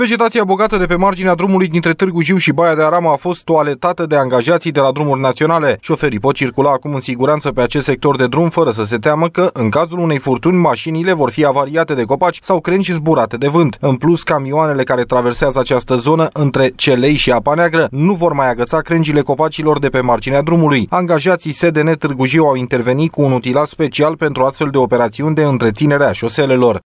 Vegetația bogată de pe marginea drumului dintre Târgu Jiu și Baia de Aramă a fost toaletată de angajații de la drumuri naționale. Șoferii pot circula acum în siguranță pe acest sector de drum fără să se teamă că, în cazul unei furtuni, mașinile vor fi avariate de copaci sau crenci zburate de vânt. În plus, camioanele care traversează această zonă între Celei și Apa Neagră nu vor mai agăța crengile copacilor de pe marginea drumului. Angajații SDN Târgu Jiu au intervenit cu un utilat special pentru astfel de operațiuni de întreținere a șoselelor.